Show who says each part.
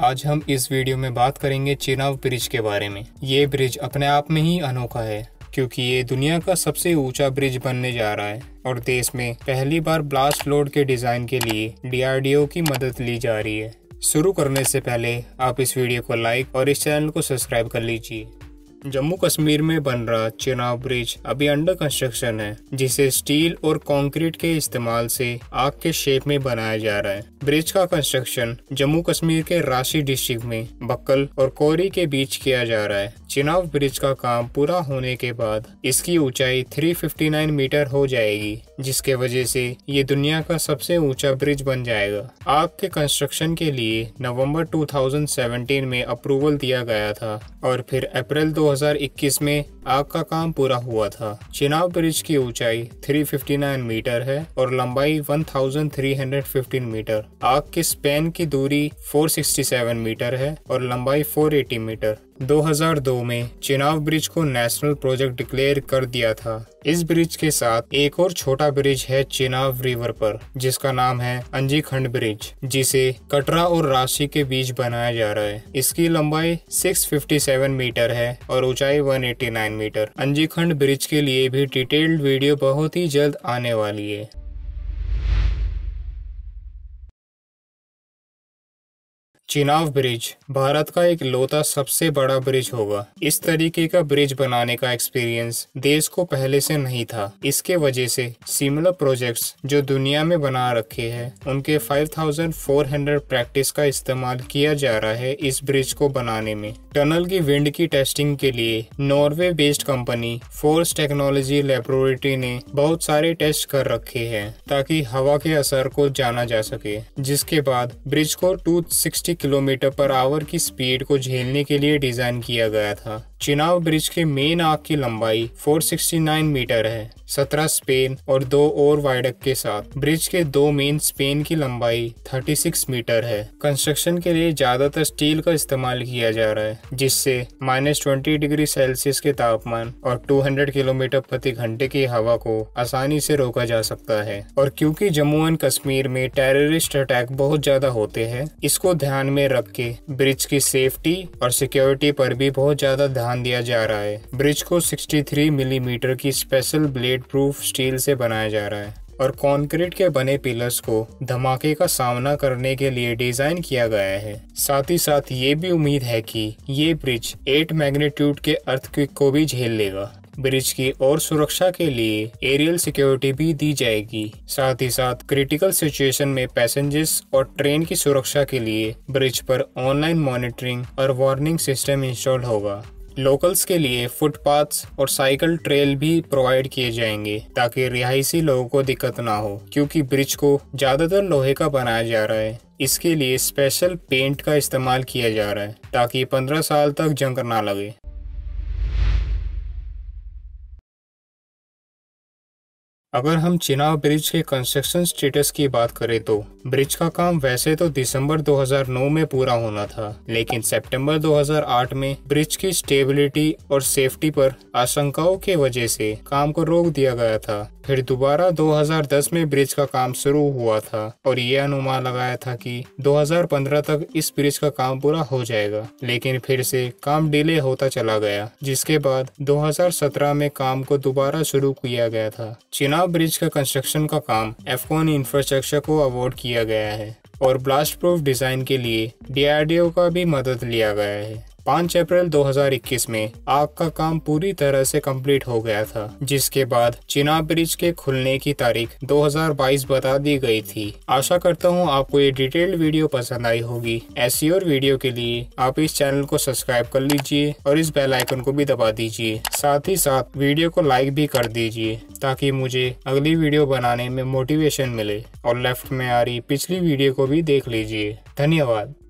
Speaker 1: आज हम इस वीडियो में बात करेंगे चिनाव ब्रिज के बारे में ये ब्रिज अपने आप में ही अनोखा है क्योंकि ये दुनिया का सबसे ऊंचा ब्रिज बनने जा रहा है और देश में पहली बार ब्लास्ट लोड के डिजाइन के लिए डीआरडीओ की मदद ली जा रही है शुरू करने से पहले आप इस वीडियो को लाइक और इस चैनल को सब्सक्राइब कर लीजिए जम्मू कश्मीर में बन रहा चेनाब ब्रिज अभी अंडर कंस्ट्रक्शन है जिसे स्टील और कंक्रीट के इस्तेमाल से आग के शेप में बनाया जा रहा है ब्रिज का कंस्ट्रक्शन जम्मू कश्मीर के रांची डिस्ट्रिक्ट में बक्कल और कोरी के बीच किया जा रहा है चिनाव ब्रिज का काम पूरा होने के बाद इसकी ऊंचाई 359 मीटर हो जाएगी जिसके वजह से ये दुनिया का सबसे ऊंचा ब्रिज बन जाएगा आग के कंस्ट्रक्शन के लिए नवंबर 2017 में अप्रूवल दिया गया था और फिर अप्रैल 2021 में आग का काम पूरा हुआ था चिनाब ब्रिज की ऊंचाई 359 मीटर है और लंबाई 1315 मीटर आग के स्पेन की दूरी 467 मीटर है और लंबाई 480 मीटर 2002 में चिनाव ब्रिज को नेशनल प्रोजेक्ट डिक्लेयर कर दिया था इस ब्रिज के साथ एक और छोटा ब्रिज है चिनाव रिवर पर जिसका नाम है अंजी खंड ब्रिज जिसे कटरा और राशि के बीच बनाया जा रहा है इसकी लंबाई 657 मीटर है और ऊंचाई 189 10 मीटर अंजीखंड ब्रिज के लिए भी डिटेल्ड वीडियो बहुत ही जल्द आने वाली है चिनाव ब्रिज भारत का एक लोता सबसे बड़ा ब्रिज होगा इस तरीके का ब्रिज बनाने का एक्सपीरियंस देश को पहले से नहीं था इसके वजह से सिमिलर प्रोजेक्ट्स जो दुनिया में बना रखे हैं उनके 5400 प्रैक्टिस का इस्तेमाल किया जा रहा है इस ब्रिज को बनाने में टनल की विंड की टेस्टिंग के लिए Norway based company Force Technology laboratory ने बहुत सारे टेस्ट कर रखे हैं ताकि हवा के असर को जाना जा सके जिसके बाद ब्रिज को 260 किलोमीटर पर आवर की स्पीड को झेलने के लिए डिजाइन किया गया था चिनाव ब्रिज के मेन आग की लंबाई 469 मीटर है सत्रह स्पेन और दो और वाइडक के साथ ब्रिज के दो मेन स्पेन की लंबाई 36 मीटर है कंस्ट्रक्शन के लिए ज्यादातर स्टील का इस्तेमाल किया जा रहा है जिससे माइनस ट्वेंटी डिग्री सेल्सियस के तापमान और 200 किलोमीटर प्रति घंटे की हवा को आसानी से रोका जा सकता है और क्योंकि जम्मू एंड कश्मीर में टेररिस्ट अटैक बहुत ज्यादा होते हैं इसको ध्यान में रख के ब्रिज की सेफ्टी और सिक्योरिटी पर भी बहुत ज्यादा ध्यान दिया जा रहा है ब्रिज को सिक्सटी मिलीमीटर की special blade bullet proof steel से बनाया जा रहा है और कंक्रीट के बने पिलर्स को धमाके का सामना करने के लिए डिजाइन किया गया है साथ ही साथ ये भी उम्मीद है कि ये ब्रिज 8 मैग्नीट्यूड के अर्थक्विक को भी झेल लेगा ब्रिज की और सुरक्षा के लिए एरियल सिक्योरिटी भी दी जाएगी साथ ही साथ क्रिटिकल सिचुएशन में पैसेंजर्स और ट्रेन की सुरक्षा के लिए ब्रिज पर ऑनलाइन मॉनिटरिंग और वार्निंग सिस्टम इंस्टॉल होगा लोकल्स के लिए फुटपाथ्स और साइकिल ट्रेल भी प्रोवाइड किए जाएंगे ताकि रिहायशी लोगों को दिक्कत ना हो क्योंकि ब्रिज को ज़्यादातर लोहे का बनाया जा रहा है इसके लिए स्पेशल पेंट का इस्तेमाल किया जा रहा है ताकि 15 साल तक जंग ना लगे अगर हम चिनाव ब्रिज के कंस्ट्रक्शन स्टेटस की बात करें तो ब्रिज का काम वैसे तो दिसंबर 2009 में पूरा होना था लेकिन सितंबर 2008 में ब्रिज की स्टेबिलिटी और सेफ्टी पर आशंकाओं के वजह से काम को रोक दिया गया था फिर दोबारा 2010 में ब्रिज का काम शुरू हुआ था और ये अनुमान लगाया था कि 2015 तक इस ब्रिज का काम पूरा हो जाएगा लेकिन फिर से काम डिले होता चला गया जिसके बाद 2017 में काम को दोबारा शुरू किया गया था चिनाव चुनाव ब्रिज का कंस्ट्रक्शन का काम एफकॉन इंफ्रास्ट्रक्चर को अवार्ड किया गया है और ब्लास्ट प्रूफ डिजाइन के लिए डीआरडीओ का भी मदद लिया गया है 5 अप्रैल 2021 में आग का काम पूरी तरह से कंप्लीट हो गया था जिसके बाद चिनाब ब्रिज के खुलने की तारीख 2022 बता दी गई थी आशा करता हूँ आपको ये डिटेल्ड वीडियो पसंद आई होगी ऐसी और वीडियो के लिए आप इस चैनल को सब्सक्राइब कर लीजिए और इस बेल आइकन को भी दबा दीजिए साथ ही साथ वीडियो को लाइक भी कर दीजिए ताकि मुझे अगली वीडियो बनाने में मोटिवेशन मिले और लेफ्ट में आ रही पिछली वीडियो को भी देख लीजिए धन्यवाद